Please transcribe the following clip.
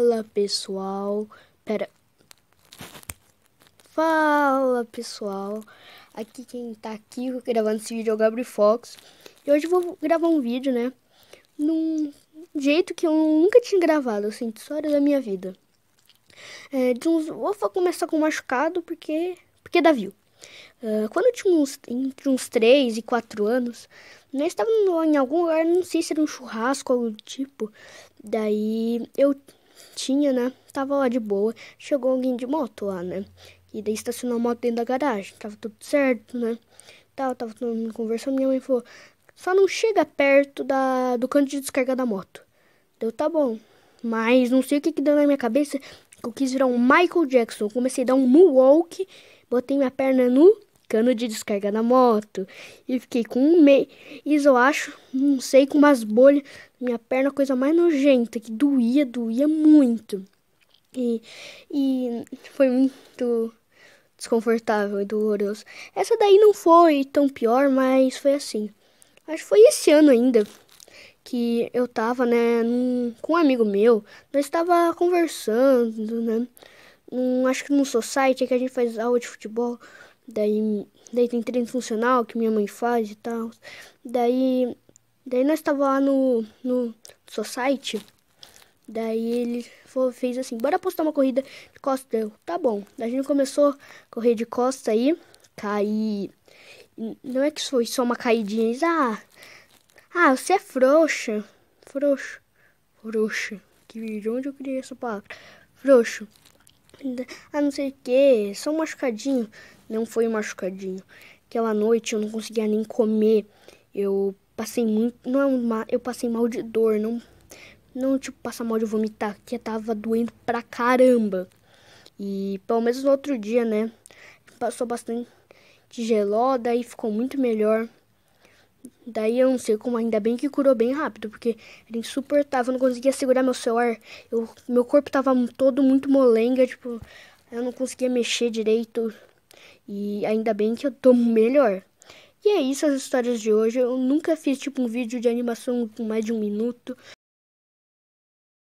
Fala pessoal, pera. Fala pessoal, aqui quem tá aqui gravando esse vídeo é o Gabriel Fox. E hoje eu vou gravar um vídeo, né? Num jeito que eu nunca tinha gravado, assim, de história da minha vida. É, de uns, vou começar com machucado porque, porque é dá Uh, é, quando eu tinha uns, entre uns 3 e 4 anos, nós né, estávamos em algum lugar, não sei se era um churrasco ou algo do tipo. Daí eu tinha, né? Tava lá de boa. Chegou alguém de moto lá, né? E daí estacionou a moto dentro da garagem. Tava tudo certo, né? Tava, tava todo mundo conversando. Minha mãe falou: só não chega perto da, do canto de descarga da moto. Deu, tá bom. Mas não sei o que, que deu na minha cabeça. Eu quis virar um Michael Jackson. comecei a dar um moonwalk. Botei minha perna no cano de descarga na moto. E fiquei com um mês, eu acho, não sei, com umas bolhas. Minha perna, coisa mais nojenta, que doía, doía muito. E, e foi muito desconfortável e doloroso. Essa daí não foi tão pior, mas foi assim. Acho que foi esse ano ainda que eu tava, né, num, com um amigo meu. Nós estava conversando, né, num, acho que num society que a gente faz aula de futebol. Daí, daí tem treino funcional que minha mãe faz e tal. Daí, daí nós tava lá no, no society. Daí ele foi, fez assim, bora postar uma corrida de costa. Eu, tá bom. Daí a gente começou a correr de costa aí, caí Não é que foi só uma caidinha, eles, ah, ah, você é frouxa. Frouxo. Frouxa. Que de onde eu criei essa palavra? Frouxo. Ah, não sei o que, só um machucadinho. Não foi um machucadinho. Aquela noite eu não conseguia nem comer. Eu passei muito. Não é uma. Eu passei mal de dor. Não, não tipo, passar mal de vomitar, que tava doendo pra caramba. E pelo menos no outro dia, né? Passou bastante geló, daí ficou muito melhor. Daí eu não sei como, ainda bem que curou bem rápido, porque era insuportável, eu não conseguia segurar meu celular. Eu, meu corpo tava todo muito molenga, tipo, eu não conseguia mexer direito. E ainda bem que eu tô melhor. E é isso as histórias de hoje. Eu nunca fiz tipo um vídeo de animação com mais de um minuto.